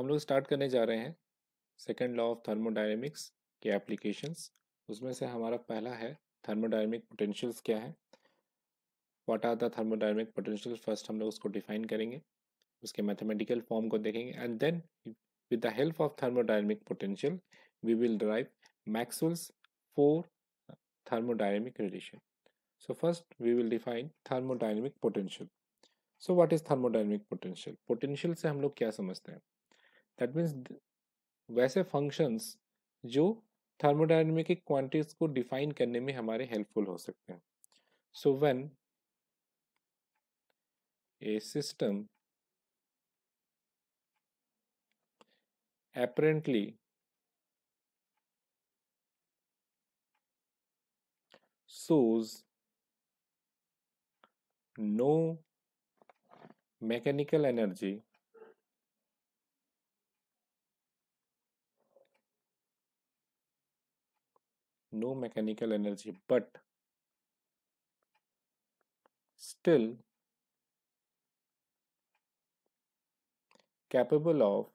हम लोग स्टार्ट करने जा रहे हैं सेकेंड लॉ ऑफ थर्मोडायनेमिक्स के एप्लीकेशंस उसमें से हमारा पहला है थर्मोडायनेमिक पोटेंशियल्स क्या है what are the thermodynamic potential first हम लोग उसको डिफाइन करेंगे उसके मैथमेटिकल फॉर्म को देखेंगे and then with the help of thermodynamic potential we will derive Maxwell's four thermodynamic relation so first we will define thermodynamic potential so what is thermodynamic potential potential से हम लोग क्या समझते हैं दैट मीन्स वैसे functions जो thermodynamic quantities को define करने में हमारे हेल्पफुल हो सकते हैं so when a system apparently shows no mechanical energy no mechanical energy but still capable of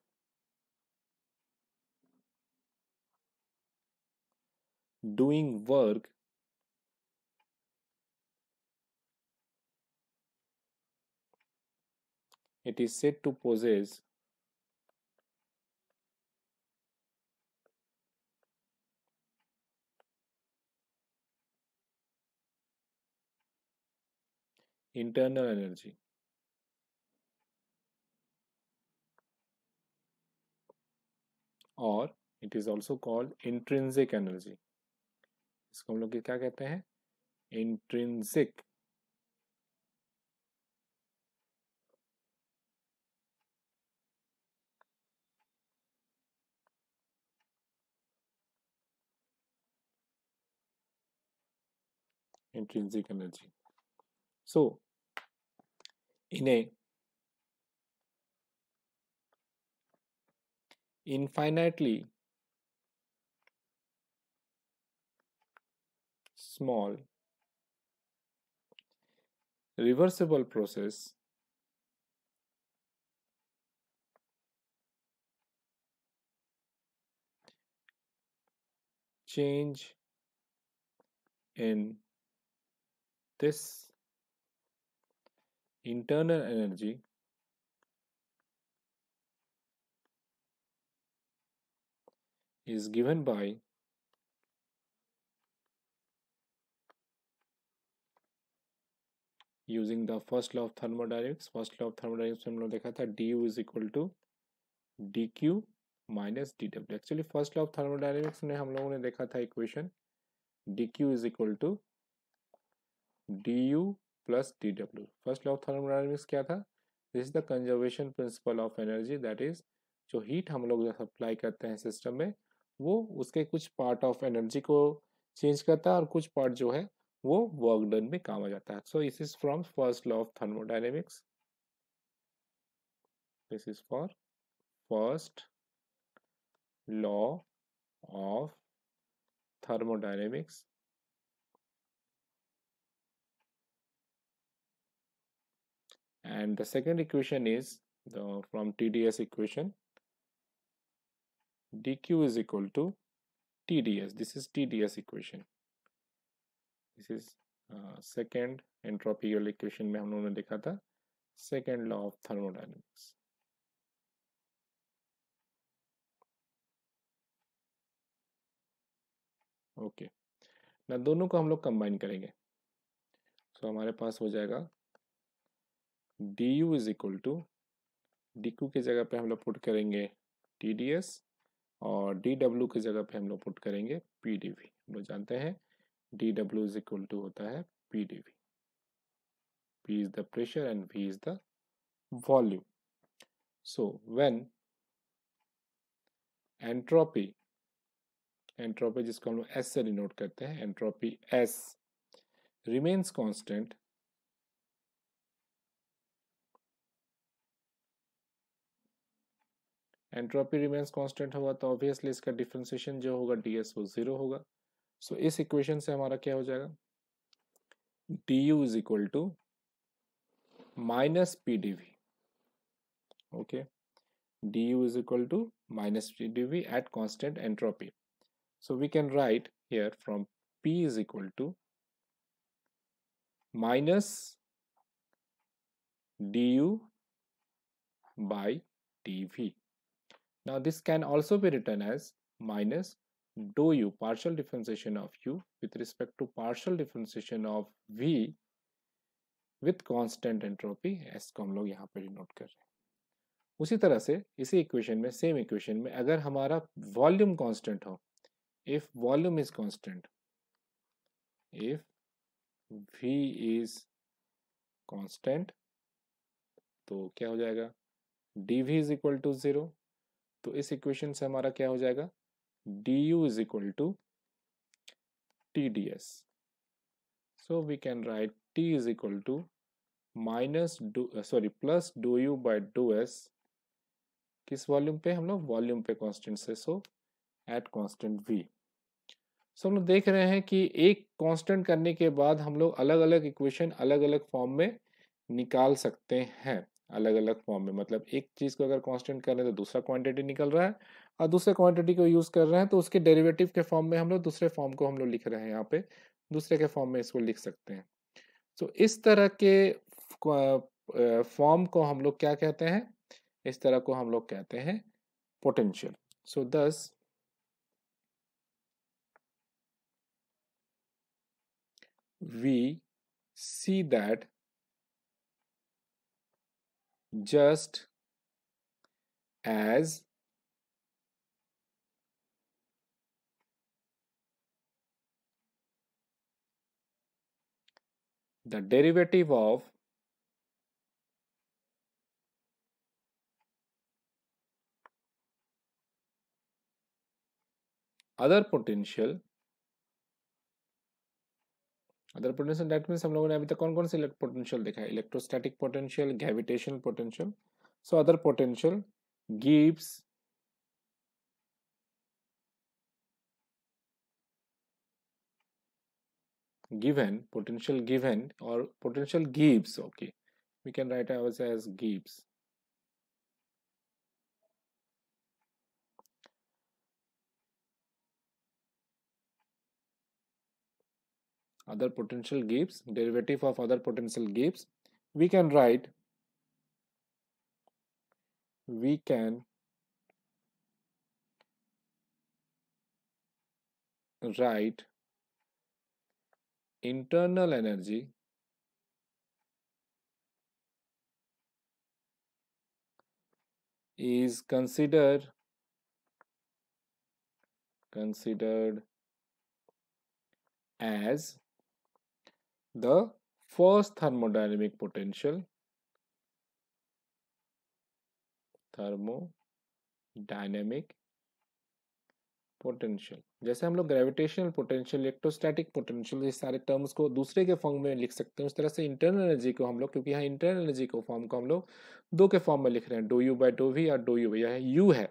doing work it is said to possess internal energy. और it is also called intrinsic energy इसको हम लोग क्या कहते हैं intrinsic intrinsic energy so in a infinitely small reversible process change in this internal energy is given by using the first law of thermodynamics first law of thermodynamics we have देखा था du is equal to dq minus dw actually first law of thermodynamics thermodynamics में हम लोगों ने देखा था equation d q is equal plus d डब्ल्यू first law of thermodynamics क्या था this is the conservation principle of energy that is जो हीट हम लोग सप्लाई करते हैं सिस्टम में वो उसके कुछ पार्ट ऑफ एनर्जी को चेंज करता है और कुछ पार्ट जो है वो वर्क डन में काम आ जाता है so this is from first law of thermodynamics this is for first law of thermodynamics and the second equation is the from TDS equation dq is equal to TDS this is TDS equation this is uh, second entropy equation में हम लोगों ने देखा था second law of thermodynamics okay ना दोनों को हम लोग कंबाइन करेंगे सो so, हमारे पास हो जाएगा D you is equal to d q की जगह पे हम लोग पुट करेंगे टी डी एस और डी डब्ल्यू की जगह पे हम लोग पुट करेंगे पी डी वी हम लोग जानते हैं डी डब्ल्यू इज इक्वल टू होता है p d v p is the pressure and v is the volume so when entropy entropy जिसको हम लोग एस से डिनोट करते हैं entropy S remains constant entropy remains constant होगा तो ऑब्वियसली इसका डिफ्रेंसिएशन जो होगा डी एस वो जीरो होगा सो so, इस इक्वेशन से हमारा क्या हो जाएगा D you is equal to minus p d v okay d you is equal to minus p d v at constant entropy so we can write here from p is equal to minus d u by d v Now this can also be written as minus dou u partial differentiation of u with respect to partial differentiation of v with constant entropy S को हम लोग यहाँ पर note कर रहे हैं उसी तरह से इसी इक्वेशन में सेम इक्वेशन में अगर हमारा वॉल्यूम कांस्टेंट हो if volume is constant if V is constant तो क्या हो जाएगा D V is equal to zero तो इस इक्वेशन से हमारा क्या हो जाएगा D you is equal to T D S so we can write T is equal to minus sorry plus D U by D S किस volume पे हम लोग वॉल्यूम पे कांस्टेंट से सो एट कांस्टेंट वी सो हम लोग देख रहे हैं कि एक कांस्टेंट करने के बाद हम लोग अलग अलग इक्वेशन अलग अलग फॉर्म में निकाल सकते हैं अलग अलग फॉर्म में मतलब एक चीज़ को अगर कांस्टेंट कर रहे हैं तो दूसरा क्वांटिटी निकल रहा है और दूसरे क्वांटिटी को यूज़ कर रहे हैं तो उसके डेरिवेटिव के फॉर्म में हम लोग दूसरे फॉर्म को हम लोग लिख रहे हैं यहाँ पे दूसरे के फॉर्म में इसको लिख सकते हैं तो इस तरह के फॉर्म को हम लोग क्या कहते हैं इस तरह को हम लोग कहते हैं potential so thus we see that just as the derivative of other potential other potential that means हम लोगों ने अभी तक कौन कौन से पोटेंशियल देखा है electrostatic potential gravitational potential so other potential gives given potential given और potential gives okay we can write as gives other potential gives derivative of other potential gives we can write we can write internal energy is considered considered as the first thermodynamic potential dynamic potential जैसे हम लोग gravitational potential electrostatic potential ये सारे terms को दूसरे के form में लिख सकते हैं उस तरह से इंटरनल एनर्जी को हम लोग क्योंकि यहाँ इंटरनल एनर्जी को फॉर्म को हम लोग दो के फॉर्म में लिख रहे हैं d u by d v या डो यू या यू है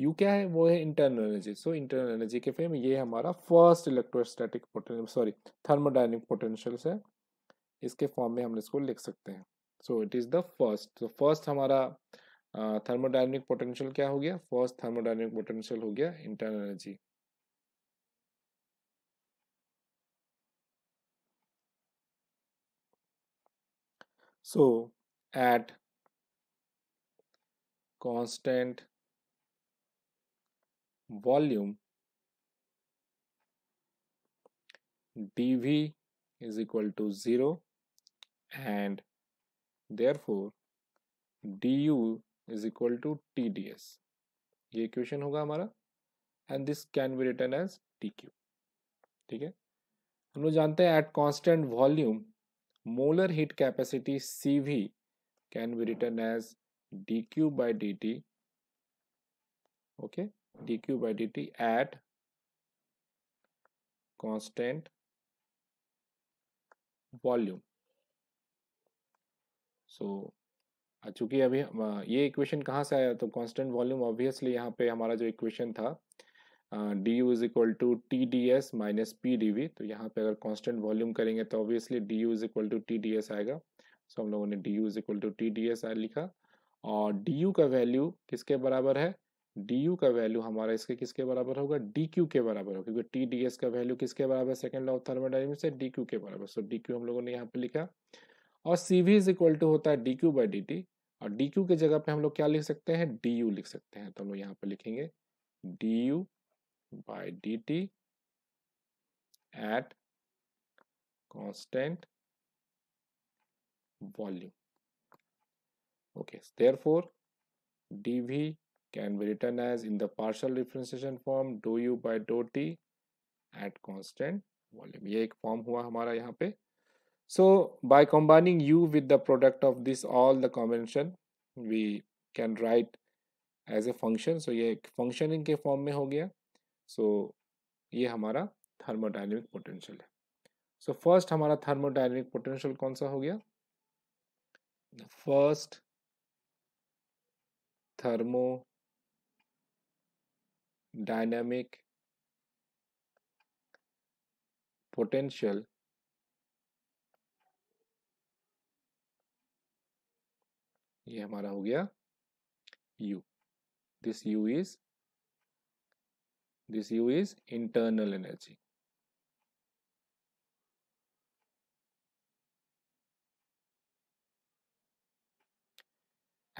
यू क्या है वो है internal energy so internal energy के फेम ये हमारा first electrostatic potential sorry thermodynamic potentials है इसके फॉर्म में हम इसको लिख सकते हैं so it is the first तो फर्स्ट हमारा थर्मोडाइनिक uh, पोटेंशियल क्या हो गया फर्स्ट थर्मोडाइनिक पोटेंशियल हो गया internal energy so at constant volume dv is equal to 0 and therefore du is equal to tds ye equation hoga hamara and this can be written as dQ. theek hai hum log jante hain at constant volume molar heat capacity cv can be written as dq by dt okay dq by dt at constant volume so so, चूंकि अभी ये equation कहाँ से आया तो constant volume obviously यहाँ पे हमारा जो इक्वेशन था d you is equal to T D s minus p d v तो यहाँ पे अगर कांस्टेंट वॉल्यूम करेंगे तो obviously d you is equal to T D s आएगा सो हम लोगों ने d you is equal to T D s लिखा और डी यू का वैल्यू किसके बराबर है डी यू का वैल्यू हमारा इसके किसके बराबर होगा डी क्यू के बराबर होगा क्योंकि टी डी एस का वैल्यू किसके बराबर सेकेंड लॉ ऑफ थर्मोडाइनमिक्स है डी क्यू के बराबर सो डी क्यू हम लोगों ने यहाँ पे लिखा और c v is equal to होता है d q by d t और डी क्यू के जगह पे हम लोग क्या लिख सकते हैं डी यू लिख सकते हैं तो हम लोग यहाँ पे लिखेंगे d u by d t at constant volume okay therefore d v can be written as in the partial differentiation form dou u by dou t at constant volume ye ek form hua hamara yahan pe so by combining u with the product of this all the combination we can write as a function so ye ek function ke form mein ho gaya so ye hamara thermodynamic potential hai so first hamara thermodynamic potential kaun sa ho gaya the first thermo dynamic potential ये हमारा हो गया u this u is this u is internal energy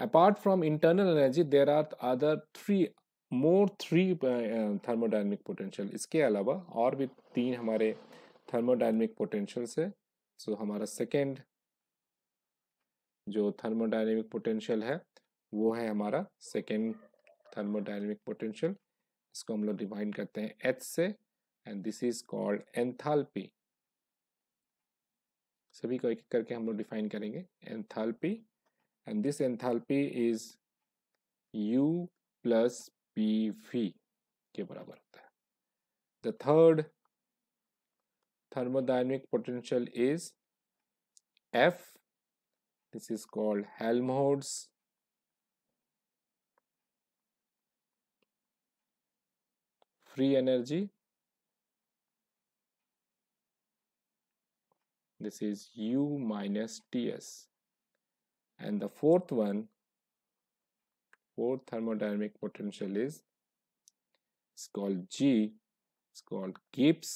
apart from internal energy there are other three more three thermodynamic potential इसके अलावा और भी तीन हमारे थर्मोडाइनमिक पोटेंशियल्स है सो so, हमारा सेकेंड जो थर्मोडाइनमिक पोटेंशियल है वो है हमारा सेकेंड थर्मोडाइनमिक पोटेंशियल इसको हम लोग डिफाइन करते हैं एच से and this is called enthalpy सभी को एक एक करके हम लोग डिफाइन करेंगे enthalpy and this enthalpy is u plus PV के बराबर होता है the third thermodynamic potential is F this is called Helmholtz free energy this is U minus TS and the fourth one fourth thermodynamic potential is it's called G it's called Gibbs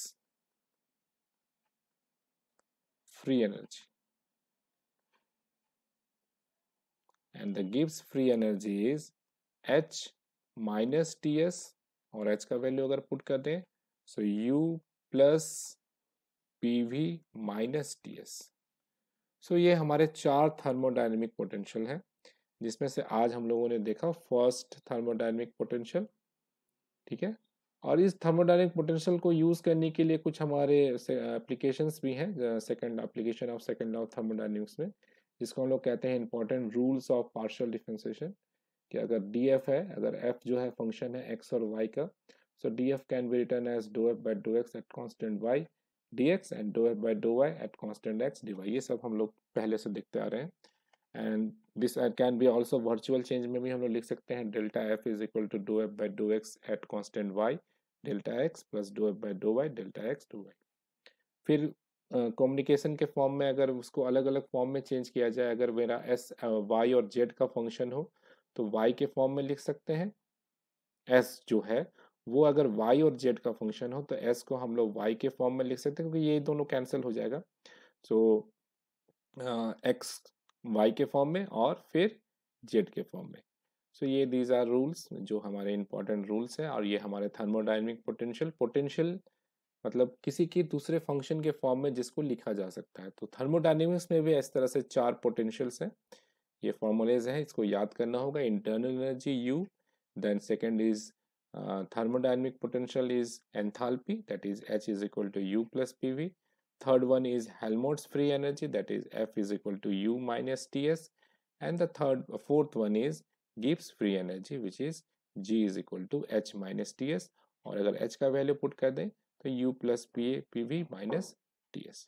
free energy and the Gibbs free energy is H minus ts S और H का value अगर put कर दें so u plus P v minus t s so ये हमारे चार thermodynamic potential है जिसमें से आज हम लोगों ने देखा फर्स्ट थर्मोडाइनमिक पोटेंशियल ठीक है और इस थर्मोडाइनमिक पोटेंशियल को यूज़ करने के लिए कुछ हमारे एप्लीकेशंस भी हैं second application of second law of thermodynamics में जिसको हम लोग कहते हैं important rules of partial differentiation कि अगर डी एफ है अगर एफ जो है फंक्शन है एक्स और वाई का so d f can be written as d f by d x at constant y d x and d f by d y at constant x d y ये सब हम लोग पहले से देखते आ रहे हैं and this can be also virtual change में भी हम लोग लिख सकते हैं delta f is equal to d f by d x at constant y delta x plus d f by d y delta x d y फिर communication uh, के form में अगर उसको अलग अलग फॉर्म में चेंज किया जाए अगर मेरा एस वाई और जेड का फंक्शन हो तो वाई के फॉर्म में लिख सकते हैं एस जो है वो अगर वाई और जेड का फंक्शन हो तो एस को हम लोग वाई के फॉर्म में लिख सकते हैं क्योंकि ये दोनों कैंसिल हो जाएगा सो एक्स वाई के फॉर्म में और फिर जेड के फॉर्म में सो so, ये दीज आर रूल्स जो हमारे इंपॉर्टेंट रूल्स हैं और ये हमारे थर्मोडाइनमिक पोटेंशियल पोटेंशियल मतलब किसी की दूसरे फंक्शन के फॉर्म में जिसको लिखा जा सकता है तो थर्मोडाइनमिक्स में भी इस तरह से चार पोटेंशियल्स हैं ये फॉर्मूलेज हैं इसको याद करना होगा internal energy U then second is thermodynamic potential is enthalpy that is H is equal to U plus P V Third one is Helmholtz free energy that is F is equal to U minus Ts and the third fourth one is Gibbs free energy which is G is equal to H minus Ts और अगर H का value put कर दें तो U plus pa A minus ts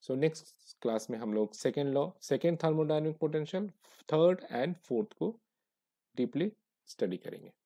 so next class so next class में हम लोग second law second thermodynamic potential third and fourth को डीपली स्टडी करेंगे